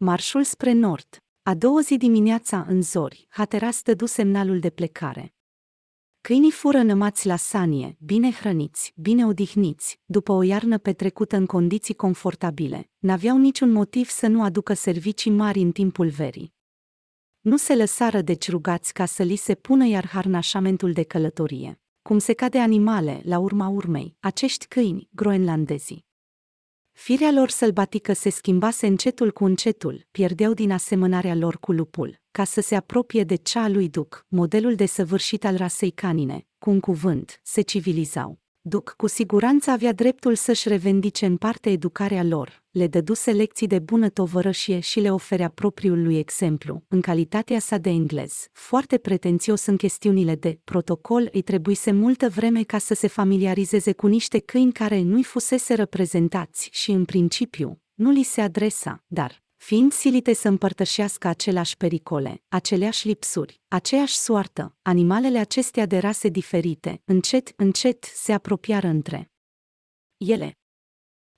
Marșul spre nord. A doua zi dimineața în zori, Hatera stădu semnalul de plecare. Câinii fură nămați la sanie, bine hrăniți, bine odihniți, după o iarnă petrecută în condiții confortabile, n-aveau niciun motiv să nu aducă servicii mari în timpul verii. Nu se lăsară deci rugați ca să li se pună iar harnașamentul de călătorie. Cum se cade animale, la urma urmei, acești câini, groenlandezii, Firea lor sălbatică se schimbase încetul cu încetul, pierdeau din asemănarea lor cu lupul, ca să se apropie de cea lui Duc, modelul de săvârșit al rasei canine, cu un cuvânt, se civilizau. Duc cu siguranță avea dreptul să-și revendice în parte educarea lor, le dăduse lecții de bună tovărășie și le oferea propriul lui exemplu, în calitatea sa de englez. Foarte pretențios în chestiunile de protocol îi trebuise multă vreme ca să se familiarizeze cu niște câini care nu-i fusese reprezentați și, în principiu, nu li se adresa, dar, fiind silite să împărtășească aceleași pericole, aceleași lipsuri, aceeași soartă, animalele acestea de rase diferite, încet, încet se apropiară între ele.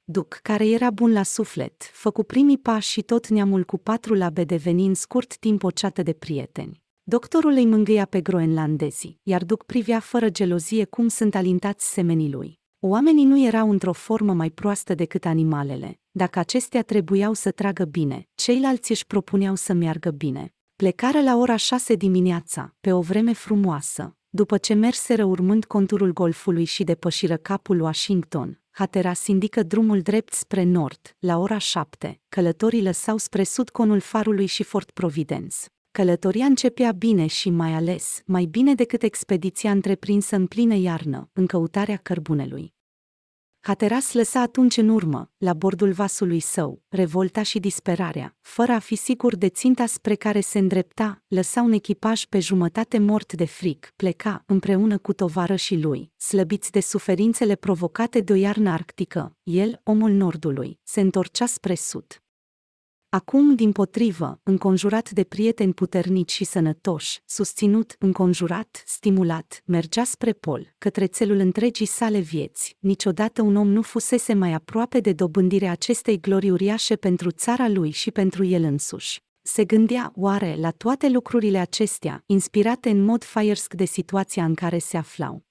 Duc, care era bun la suflet, făcu primii pași și tot neamul cu patru labe deveni în scurt timp o ceată de prieteni. Doctorul îi mângâia pe groenlandezii, iar Duc privea fără gelozie cum sunt alintați semenii lui. Oamenii nu erau într-o formă mai proastă decât animalele, dacă acestea trebuiau să tragă bine, ceilalți își propuneau să meargă bine. Plecarea la ora 6 dimineața, pe o vreme frumoasă, după ce merseră urmând conturul golfului și depășiră capul Washington, Hatera indică drumul drept spre nord, la ora 7. Călătorii lăsau spre sud conul farului și Fort Providence. Călătoria începea bine și mai ales, mai bine decât expediția întreprinsă în plină iarnă, în căutarea cărbunelui. Cateras lăsa atunci în urmă, la bordul vasului său, revolta și disperarea, fără a fi sigur de ținta spre care se îndrepta, lăsa un echipaj pe jumătate mort de fric, pleca, împreună cu tovarășii lui, slăbiți de suferințele provocate de o iarnă arctică, el, omul nordului, se întorcea spre sud. Acum, din potrivă, înconjurat de prieteni puternici și sănătoși, susținut, înconjurat, stimulat, mergea spre pol, către țelul întregii sale vieți. Niciodată un om nu fusese mai aproape de dobândirea acestei glorii uriașe pentru țara lui și pentru el însuși. Se gândea, oare, la toate lucrurile acestea, inspirate în mod firesc de situația în care se aflau.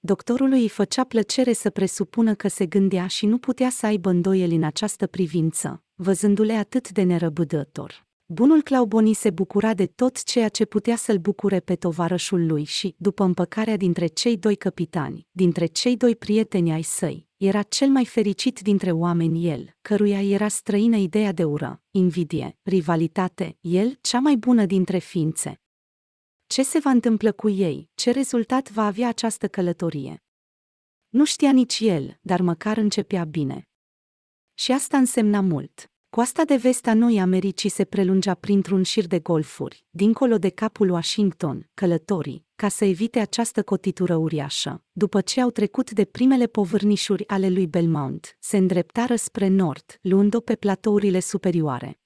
Doctorului îi făcea plăcere să presupună că se gândea și nu putea să aibă îndoieli în această privință, văzându-le atât de nerăbdător. Bunul Clauboni se bucura de tot ceea ce putea să-l bucure pe tovarășul lui și, după împăcarea dintre cei doi capitani, dintre cei doi prieteni ai săi, era cel mai fericit dintre oameni el, căruia era străină ideea de ură, invidie, rivalitate, el, cea mai bună dintre ființe. Ce se va întâmpla cu ei? Ce rezultat va avea această călătorie? Nu știa nici el, dar măcar începea bine. Și asta însemna mult. Coasta de vest a Noi Americii se prelungea printr-un șir de golfuri, dincolo de capul Washington, călătorii, ca să evite această cotitură uriașă. După ce au trecut de primele povârnișuri ale lui Belmont, se îndreptară spre nord, luând-o pe platourile superioare.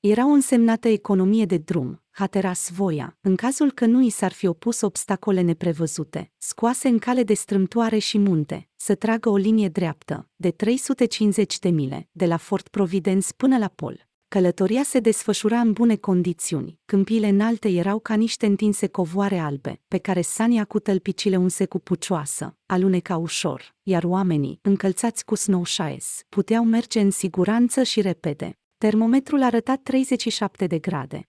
Era o însemnată economie de drum, Hateras voia, în cazul că nu i s-ar fi opus obstacole neprevăzute, scoase în cale de strâmtoare și munte, să tragă o linie dreaptă, de 350 de mile, de la Fort Providence până la Pol. Călătoria se desfășura în bune condiții, câmpiile înalte erau ca niște întinse covoare albe, pe care Sania cu tălpicile unse cu pucioasă, aluneca ușor, iar oamenii, încălțați cu snow puteau merge în siguranță și repede. Termometrul arăta 37 de grade.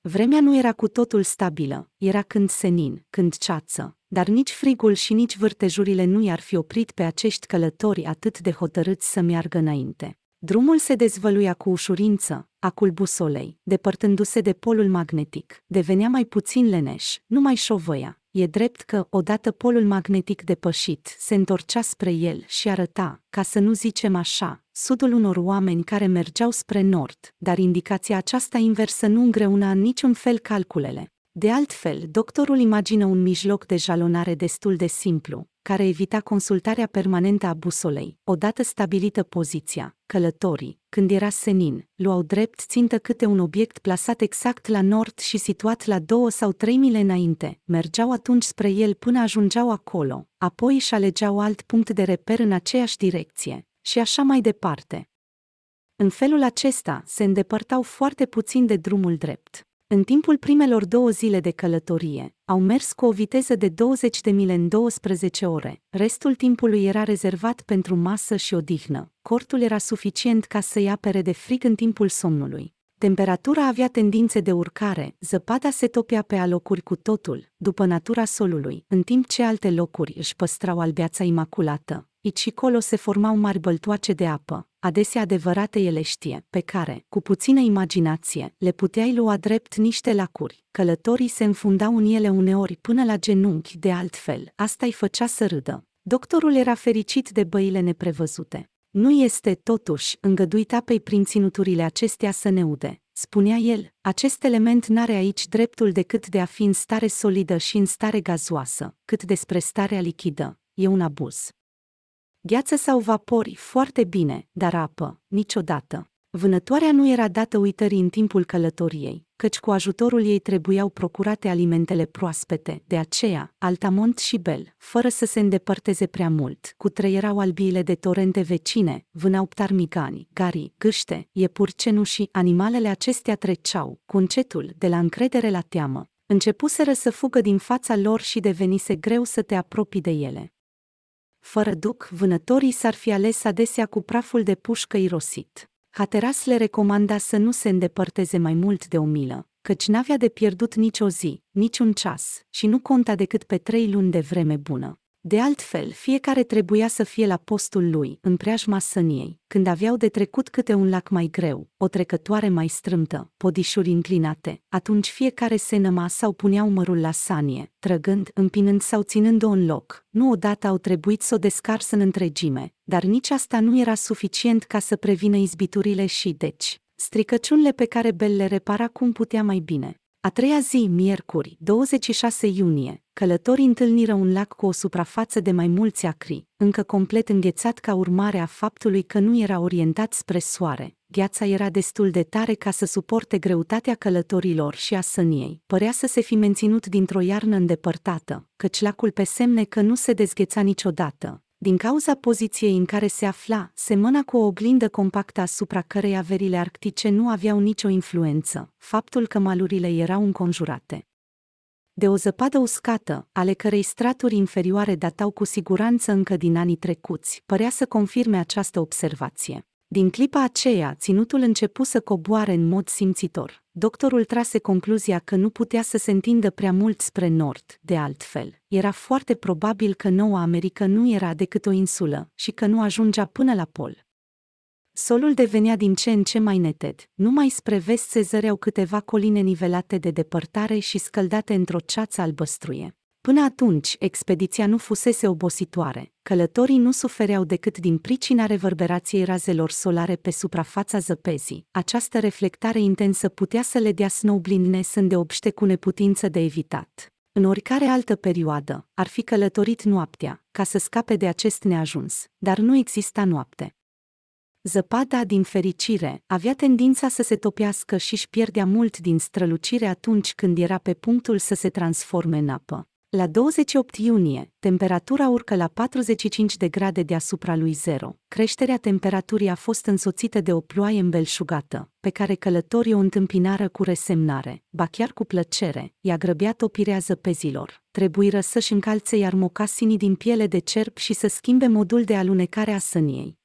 Vremea nu era cu totul stabilă, era când senin, când ceață, dar nici frigul și nici vârtejurile nu i-ar fi oprit pe acești călători atât de hotărâți să meargă înainte. Drumul se dezvăluia cu ușurință, acul busolei, depărtându-se de polul magnetic, devenea mai puțin leneș, nu mai șovăia. E drept că, odată polul magnetic depășit, se întorcea spre el și arăta, ca să nu zicem așa, sudul unor oameni care mergeau spre nord, dar indicația aceasta inversă nu îngreuna în niciun fel calculele. De altfel, doctorul imagină un mijloc de jalonare destul de simplu, care evita consultarea permanentă a busolei. Odată stabilită poziția, călătorii, când era senin, luau drept țintă câte un obiect plasat exact la nord și situat la două sau trei mile înainte, mergeau atunci spre el până ajungeau acolo, apoi își alegeau alt punct de reper în aceeași direcție, și așa mai departe. În felul acesta se îndepărtau foarte puțin de drumul drept. În timpul primelor două zile de călătorie, au mers cu o viteză de 20 de mile în 12 ore. Restul timpului era rezervat pentru masă și odihnă. Cortul era suficient ca să-i apere de frig în timpul somnului. Temperatura avea tendințe de urcare, zăpada se topea pe alocuri cu totul, după natura solului, în timp ce alte locuri își păstrau albeața imaculată, Aici și colo se formau mari băltoace de apă, adesea adevărate ele știe, pe care, cu puțină imaginație, le puteai lua drept niște lacuri. Călătorii se înfundau în ele uneori până la genunchi, de altfel, asta îi făcea să râdă. Doctorul era fericit de băile neprevăzute. Nu este, totuși, îngăduit apei prin ținuturile acestea să ne ude, spunea el, acest element n-are aici dreptul decât de a fi în stare solidă și în stare gazoasă, cât despre starea lichidă, e un abuz gheață sau vapori foarte bine, dar apă, niciodată. Vânătoarea nu era dată uitării în timpul călătoriei, căci cu ajutorul ei trebuiau procurate alimentele proaspete, de aceea, Altamont și Bel, fără să se îndepărteze prea mult, cu erau albiile de torente vecine, vânau ptarmigani, gari, gâște, iepuri cenușii, animalele acestea treceau, cu încetul, de la încredere la teamă. Începuseră să fugă din fața lor și devenise greu să te apropii de ele fără duc, vânătorii s-ar fi ales adesea cu praful de pușcă irosit. Hateras le recomanda să nu se îndepărteze mai mult de o milă, căci n-avea de pierdut nici o zi, nici un ceas, și nu conta decât pe trei luni de vreme bună. De altfel, fiecare trebuia să fie la postul lui, în preajma săniei, când aveau de trecut câte un lac mai greu, o trecătoare mai strâmtă, podișuri înclinate, Atunci fiecare se năma sau punea umărul la sanie, trăgând, împinând sau ținând-o în loc. Nu odată au trebuit să o descars în întregime, dar nici asta nu era suficient ca să prevină izbiturile și, deci, stricăciunile pe care Bell le repara cum putea mai bine. A treia zi, miercuri, 26 iunie, călătorii întâlniră un lac cu o suprafață de mai mulți acri, încă complet înghețat ca urmare a faptului că nu era orientat spre soare. Gheața era destul de tare ca să suporte greutatea călătorilor și a săniei. Părea să se fi menținut dintr-o iarnă îndepărtată, căci lacul pe semne că nu se dezgheța niciodată. Din cauza poziției în care se afla, semăna cu o oglindă compactă asupra cărei averile arctice nu aveau nicio influență, faptul că malurile erau înconjurate de o zăpadă uscată, ale cărei straturi inferioare datau cu siguranță încă din anii trecuți, părea să confirme această observație. Din clipa aceea, ținutul începu să coboare în mod simțitor. Doctorul trase concluzia că nu putea să se întindă prea mult spre nord, de altfel. Era foarte probabil că Noua Americă nu era decât o insulă și că nu ajungea până la pol. Solul devenea din ce în ce mai neted, numai spre vest se zăreau câteva coline nivelate de depărtare și scăldate într-o ceață albăstruie. Până atunci, expediția nu fusese obositoare, călătorii nu sufereau decât din pricina reverberației razelor solare pe suprafața zăpezii. Această reflectare intensă putea să le dea snowblindness îndeobște cu neputință de evitat. În oricare altă perioadă, ar fi călătorit noaptea, ca să scape de acest neajuns, dar nu exista noapte. Zăpada, din fericire, avea tendința să se topească și își pierdea mult din strălucire atunci când era pe punctul să se transforme în apă. La 28 iunie, temperatura urcă la 45 de grade deasupra lui zero. Creșterea temperaturii a fost însoțită de o ploaie îmbelșugată, pe care călătorii o întâmpinară cu resemnare, ba chiar cu plăcere, i-a grăbea topirea zăpezilor. Trebuiră să-și încalțe iar mocasinii din piele de cerb și să schimbe modul de alunecare a săniei.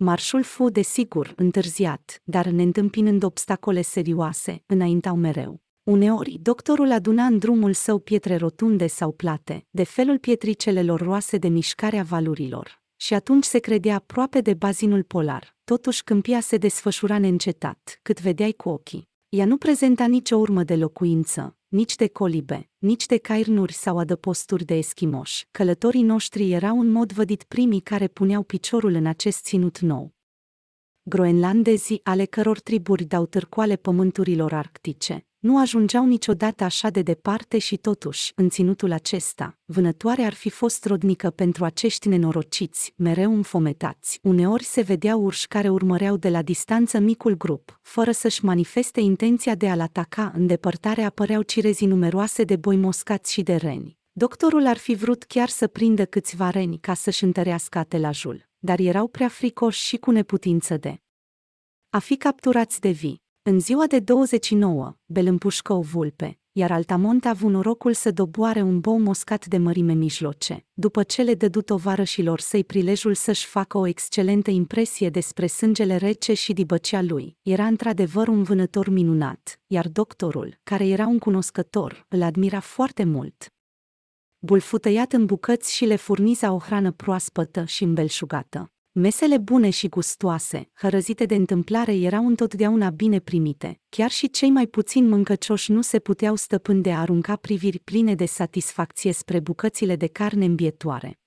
Marșul fu, desigur, întârziat, dar neîntâmpinând obstacole serioase, înaintau mereu. Uneori, doctorul aduna în drumul său pietre rotunde sau plate, de felul pietricelelor roase de mișcarea valurilor, și atunci se credea aproape de bazinul polar. Totuși câmpia se desfășura neîncetat, cât vedeai cu ochii. Ea nu prezenta nicio urmă de locuință, nici de colibe, nici de cairnuri sau adăposturi de eschimoși. Călătorii noștri erau în mod vădit primii care puneau piciorul în acest ținut nou. Groenlandezii, ale căror triburi dau târcoale pământurilor arctice, nu ajungeau niciodată așa de departe și totuși, în ținutul acesta, vânătoare ar fi fost rodnică pentru acești nenorociți, mereu înfometați. Uneori se vedeau urși care urmăreau de la distanță micul grup, fără să-și manifeste intenția de a-l ataca, în depărtare apăreau cirezii numeroase de boi moscați și de reni. Doctorul ar fi vrut chiar să prindă câțiva reni ca să-și întărească atelajul, dar erau prea fricoși și cu neputință de a fi capturați de vii. În ziua de 29, Bel împușcă o vulpe, iar Altamont a avut norocul să doboare un bou moscat de mărime mijloce, după ce le dădu tovarășilor săi prilejul să-și facă o excelentă impresie despre sângele rece și dibăcea lui. Era într-adevăr un vânător minunat, iar doctorul, care era un cunoscător, îl admira foarte mult. Bulfutăiat în bucăți și le furniza o hrană proaspătă și îmbelșugată. Mesele bune și gustoase, hărăzite de întâmplare, erau întotdeauna bine primite. Chiar și cei mai puțin mâncăcioși nu se puteau stăpâni de a arunca priviri pline de satisfacție spre bucățile de carne îmbietoare.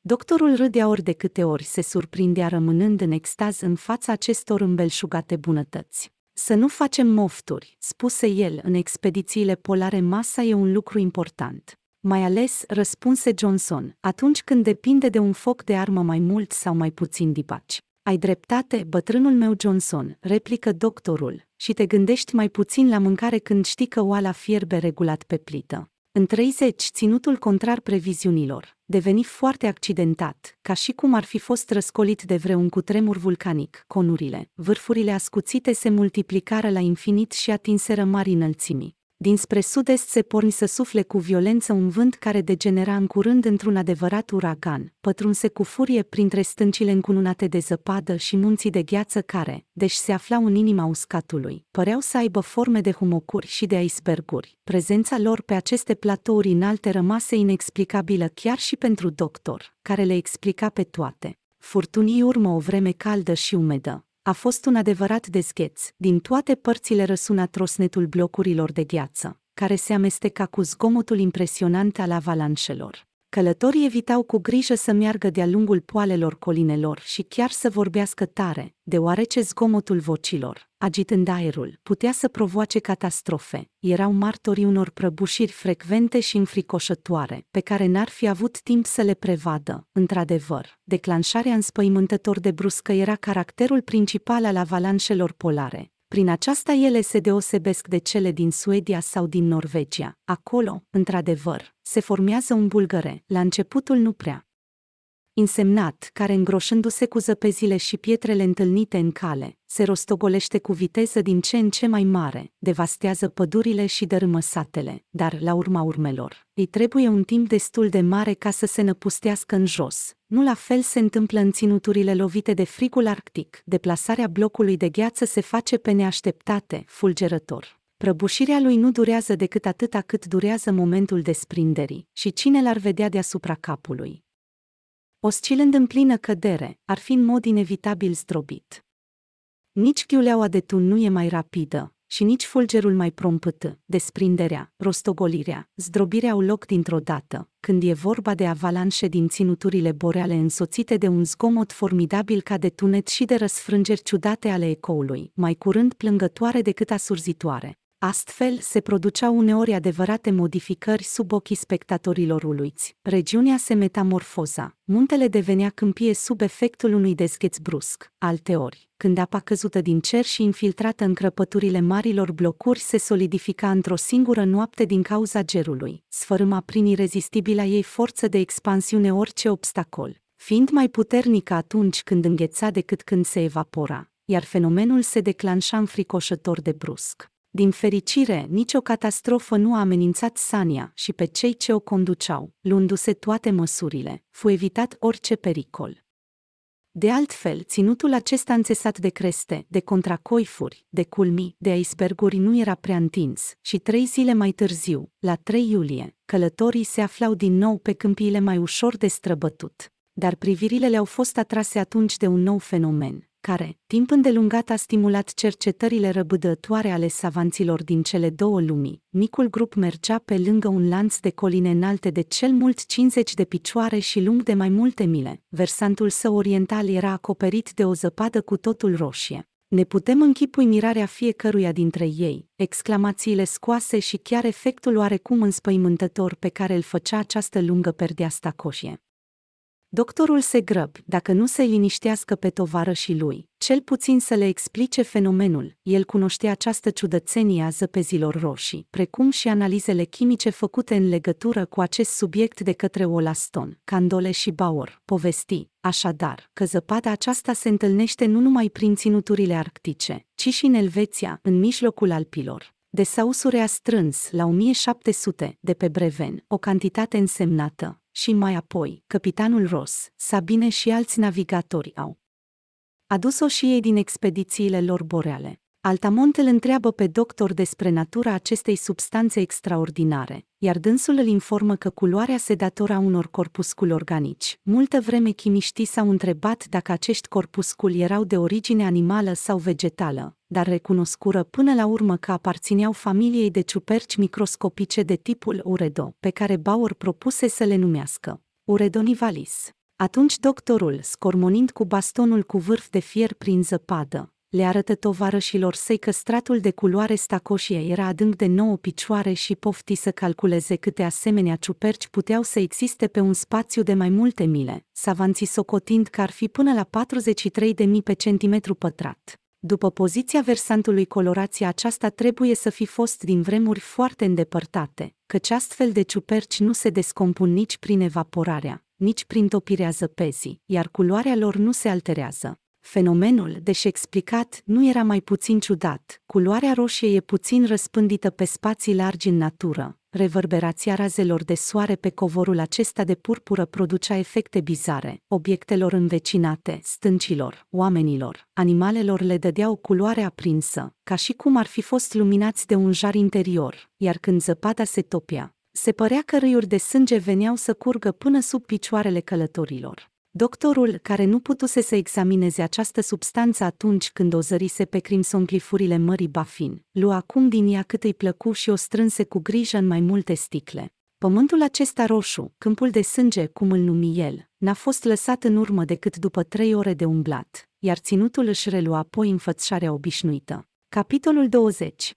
Doctorul râdea ori de câte ori se surprindea rămânând în extaz în fața acestor îmbelșugate bunătăți. Să nu facem mofturi, spuse el în expedițiile polare masa e un lucru important mai ales, răspunse Johnson, atunci când depinde de un foc de armă mai mult sau mai puțin dipaci. Ai dreptate, bătrânul meu Johnson, replică doctorul, și te gândești mai puțin la mâncare când știi că oala fierbe regulat pe plită. În 30, ținutul contrar previziunilor, deveni foarte accidentat, ca și cum ar fi fost răscolit de vreun cutremur vulcanic. Conurile, vârfurile ascuțite se multiplicară la infinit și atinseră mari înălțimi dinspre sud-est se porni să sufle cu violență un vânt care degenera în curând într-un adevărat uragan, pătrunse cu furie printre stâncile încununate de zăpadă și munții de gheață care, deși se aflau în inima uscatului, păreau să aibă forme de humocuri și de iceberguri. Prezența lor pe aceste platouri înalte rămase inexplicabilă chiar și pentru doctor, care le explica pe toate. Furtunii urmă o vreme caldă și umedă, a fost un adevărat descheț, din toate părțile răsuna trosnetul blocurilor de gheață, care se amesteca cu zgomotul impresionant al avalanșelor. Călătorii evitau cu grijă să meargă de-a lungul poalelor colinelor și chiar să vorbească tare, deoarece zgomotul vocilor, agitând aerul, putea să provoace catastrofe. Erau martorii unor prăbușiri frecvente și înfricoșătoare, pe care n-ar fi avut timp să le prevadă. Într-adevăr, declanșarea înspăimântător de bruscă era caracterul principal al avalanșelor polare, prin aceasta ele se deosebesc de cele din Suedia sau din Norvegia. Acolo, într-adevăr, se formează un bulgăre, la începutul nu prea, însemnat, care îngroșându-se cu zăpezile și pietrele întâlnite în cale, se rostogolește cu viteză din ce în ce mai mare, devastează pădurile și dărâmă satele, dar, la urma urmelor, îi trebuie un timp destul de mare ca să se năpustească în jos. Nu la fel se întâmplă în ținuturile lovite de frigul arctic, deplasarea blocului de gheață se face pe neașteptate, fulgerător. Prăbușirea lui nu durează decât atâta cât durează momentul desprinderii și cine l-ar vedea deasupra capului, oscilând în plină cădere, ar fi în mod inevitabil zdrobit. Nici ghiuleaua de tun nu e mai rapidă și nici fulgerul mai prompt. desprinderea, rostogolirea, zdrobirea au loc dintr-o dată, când e vorba de avalanșe din ținuturile boreale însoțite de un zgomot formidabil ca de tunet și de răsfrângeri ciudate ale ecoului, mai curând plângătoare decât asurzitoare. Astfel se produceau uneori adevărate modificări sub ochii spectatorilor uluiți. Regiunea se metamorfoza. Muntele devenea câmpie sub efectul unui descheț brusc. Alteori, când apa căzută din cer și infiltrată în crăpăturile marilor blocuri se solidifica într-o singură noapte din cauza gerului, sfărâma prin irezistibila ei forță de expansiune orice obstacol, fiind mai puternică atunci când îngheța decât când se evapora iar fenomenul se declanșa înfricoșător de brusc. Din fericire, nicio catastrofă nu a amenințat Sania și pe cei ce o conduceau, luându-se toate măsurile, fu evitat orice pericol. De altfel, ținutul acesta înțesat de creste, de contracoifuri, de culmi, de aisberguri nu era prea întins și trei zile mai târziu, la 3 iulie, călătorii se aflau din nou pe câmpiile mai ușor de străbătut. Dar privirile le-au fost atrase atunci de un nou fenomen, care, timp îndelungat a stimulat cercetările răbădătoare ale savanților din cele două lumi, micul grup mergea pe lângă un lanț de coline înalte de cel mult 50 de picioare și lung de mai multe mile. Versantul său oriental era acoperit de o zăpadă cu totul roșie. Ne putem închipui mirarea fiecăruia dintre ei, exclamațiile scoase și chiar efectul oarecum înspăimântător pe care îl făcea această lungă perdea stacoșie. Doctorul se grăbi, dacă nu se liniștească pe tovarășii lui, cel puțin să le explice fenomenul. El cunoștea această ciudățenie a zăpezilor roșii, precum și analizele chimice făcute în legătură cu acest subiect de către Olaston, Candole și Bauer. Povesti, așadar, că zăpada aceasta se întâlnește nu numai prin ținuturile arctice, ci și în Elveția, în mijlocul alpilor de sausure a strâns la 1700 de pe Breven, o cantitate însemnată, și mai apoi, capitanul Ross, Sabine și alți navigatori au adus-o și ei din expedițiile lor boreale. Altamont îl întreabă pe doctor despre natura acestei substanțe extraordinare, iar dânsul îl informă că culoarea se datora unor corpuscul organici. Multă vreme chimiștii s-au întrebat dacă acești corpuscul erau de origine animală sau vegetală, dar recunoscură până la urmă că aparțineau familiei de ciuperci microscopice de tipul uredo, pe care Bauer propuse să le numească uredonivalis. Atunci doctorul, scormonind cu bastonul cu vârf de fier prin zăpadă, le arătă tovarășilor săi că stratul de culoare stacoșie era adânc de nouă picioare și pofti să calculeze câte asemenea ciuperci puteau să existe pe un spațiu de mai multe mile, savanții socotind că ar fi până la 43.000 pe centimetru pătrat. După poziția versantului colorația aceasta trebuie să fi fost din vremuri foarte îndepărtate, căci astfel de ciuperci nu se descompun nici prin evaporarea, nici prin topirea zăpezii, iar culoarea lor nu se alterează. Fenomenul, deși explicat, nu era mai puțin ciudat. Culoarea roșie e puțin răspândită pe spații largi în natură, reverberația razelor de soare pe covorul acesta de purpură producea efecte bizare, obiectelor învecinate, stâncilor, oamenilor, animalelor le dădea o culoare aprinsă, ca și cum ar fi fost luminați de un jar interior, iar când zăpada se topea, se părea că râiuri de sânge veneau să curgă până sub picioarele călătorilor. Doctorul, care nu putuse să examineze această substanță atunci când o zărise pe Crimson crimsonglifurile mării Bafin, lua acum din ea cât îi plăcu și o strânse cu grijă în mai multe sticle. Pământul acesta roșu, câmpul de sânge, cum îl numi el, n-a fost lăsat în urmă decât după trei ore de umblat, iar ținutul își relua apoi înfățișarea obișnuită. Capitolul 20